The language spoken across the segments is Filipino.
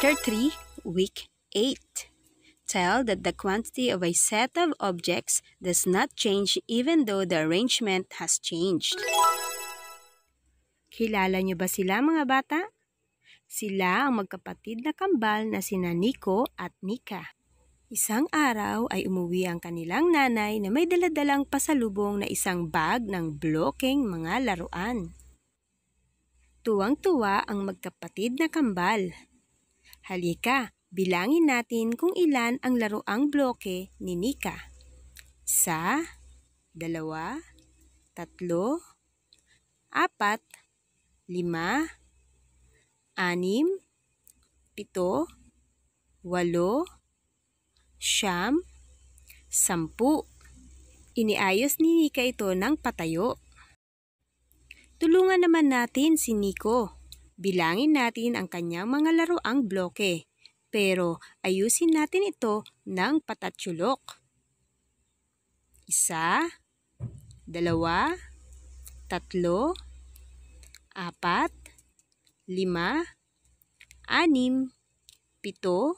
Chapter 3, Week 8 Tell that the quantity of a set of objects does not change even though the arrangement has changed. Kilala niyo ba sila mga bata? Sila ang magkapatid na kambal na sina Nico at Nika. Isang araw ay umuwi ang kanilang nanay na may daladalang pasalubong na isang bag ng blocking mga laruan. Tuwang-tuwa ang magkapatid na kambal Halika, bilangin natin kung ilan ang laruang bloke ni Nika. Sa, dalawa, tatlo, apat, lima, anim, pito, walo, siyam, sampu. Iniayos ni Nika ito ng patayo. Tulungan naman natin si Nico. Bilangin natin ang kanyang mga laruang bloke. Pero ayusin natin ito ng patatsulok. Isa, dalawa, tatlo, apat, lima, anim, pito,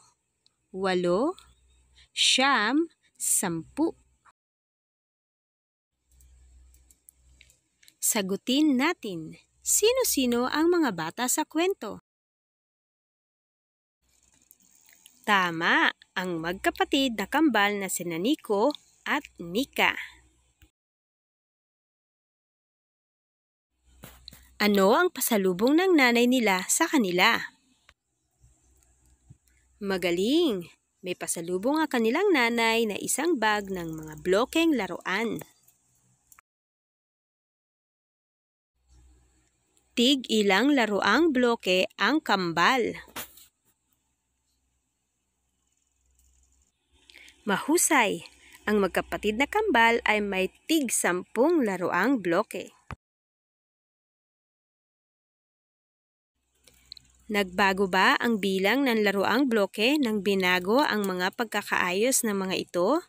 walo, siyam, sampu. Sagutin natin. Sino-sino ang mga bata sa kwento? Tama, ang magkapatid na kambal na sina Nico at Nika. Ano ang pasalubong ng nanay nila sa kanila? Magaling! May pasalubong ang kanilang nanay na isang bag ng mga blokeng laruan. Tig ilang laruang bloke ang kambal. Mahusay! Ang magkapatid na kambal ay may tig sampung laruang bloke. Nagbago ba ang bilang ng laruang bloke nang binago ang mga pagkakaayos ng mga ito?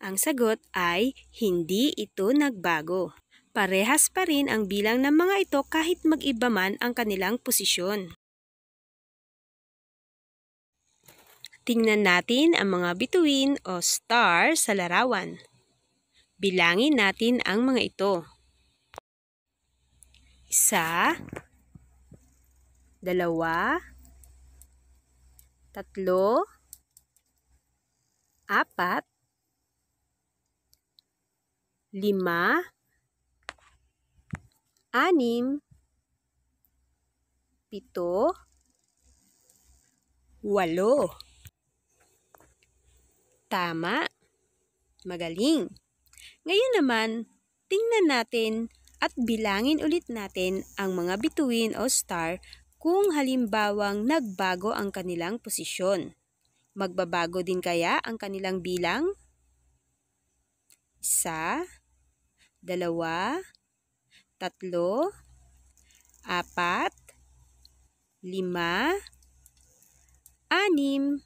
Ang sagot ay hindi ito nagbago parehas pa rin ang bilang ng mga ito kahit mag-iba man ang kanilang posisyon. Tingnan natin ang mga bituin o star sa larawan. Bilangin natin ang mga ito. Isa, dalawa, tatlo, apat, lima, anim, pito, walo. Tama. Magaling. Ngayon naman, tingnan natin at bilangin ulit natin ang mga bituin o star kung halimbawang nagbago ang kanilang posisyon. Magbabago din kaya ang kanilang bilang? Isa, dalawa, tatlo, apat, lima, anim,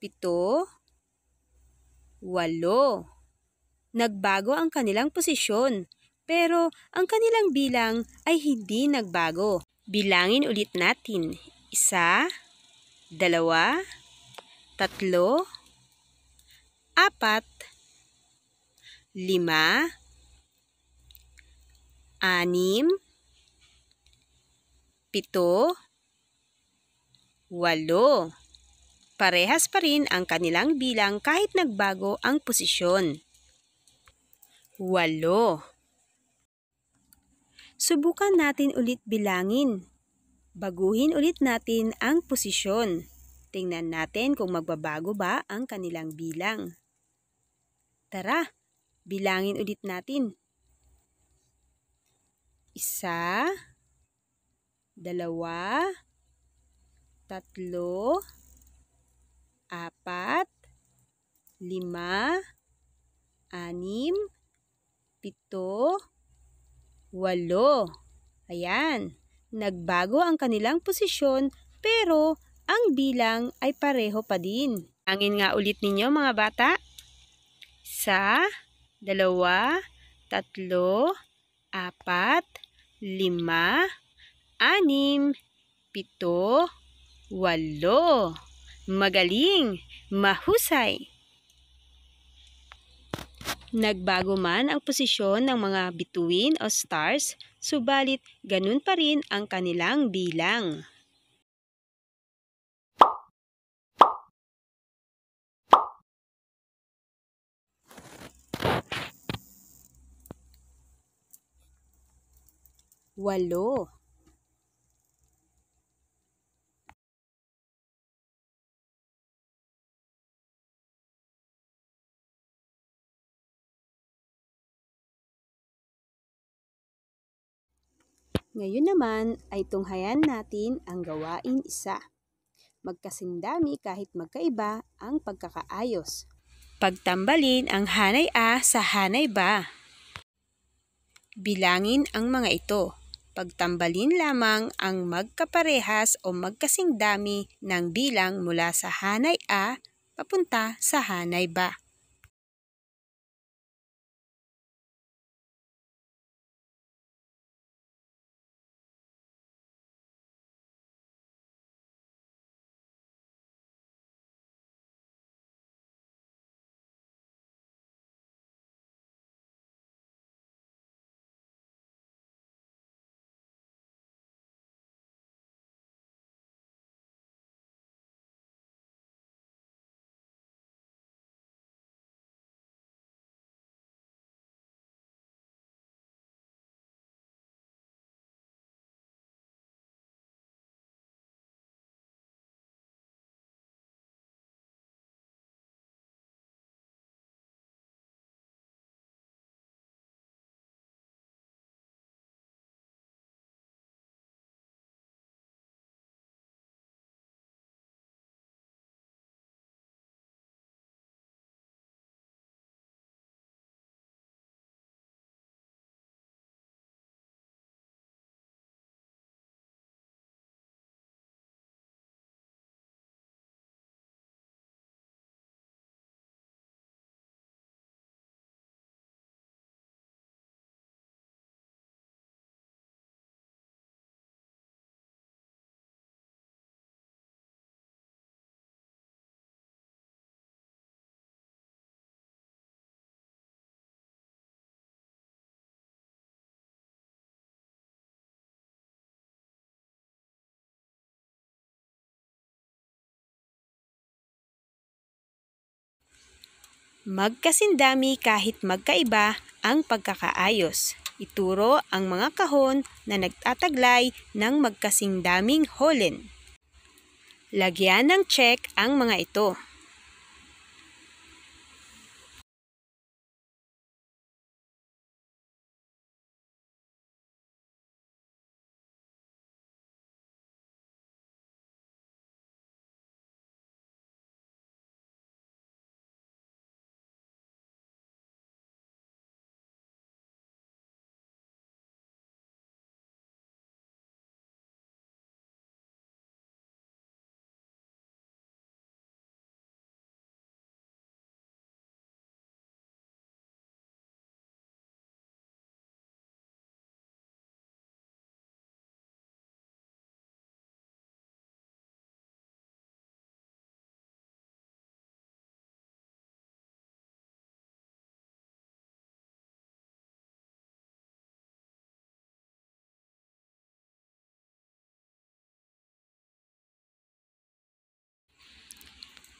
pito, walo. Nagbago ang kanilang posisyon, pero ang kanilang bilang ay hindi nagbago. Bilangin ulit natin. Isa, dalawa, tatlo, apat, lima, anim, pito, walo. Parehas pa rin ang kanilang bilang kahit nagbago ang posisyon. Walo. Subukan natin ulit bilangin. Baguhin ulit natin ang posisyon. Tingnan natin kung magbabago ba ang kanilang bilang. Tara, bilangin ulit natin. Isa, dalawa, tatlo, apat, lima, anim, pito, walo. Ayan, nagbago ang kanilang posisyon pero ang bilang ay pareho pa din. Angin nga ulit ninyo mga bata. Sa, dalawa, tatlo, apat, lima, anim, pito, walo. Magaling, mahusay. Nagbago man ang posisyon ng mga bituin o stars, subalit ganun pa rin ang kanilang bilang. Walo. Ngayon naman ay tunghayan natin ang gawain isa. Magkasindami kahit magkaiba ang pagkakaayos. Pagtambalin ang hanay A sa hanay B. Bilangin ang mga ito pagtambalin lamang ang magkaparehas o magkasing dami ng bilang mula sa hanay A papunta sa hanay ba. Magkasindami kahit magkaiba ang pagkakaayos. Ituro ang mga kahon na nagtataglay ng magkasindaming holen. Lagyan ng check ang mga ito.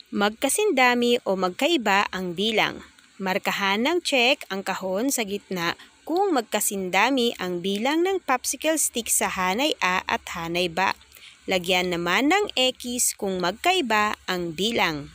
Magkasindami o magkaiba ang bilang. Markahan ng check ang kahon sa gitna kung magkasindami ang bilang ng popsicle stick sa hanay A at hanay B. Lagyan naman ng X kung magkaiba ang bilang.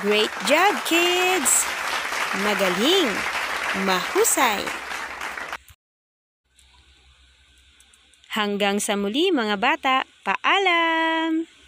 Great job, kids! Magaling! Mahusay! Hanggang sa muli mga bata, paalam!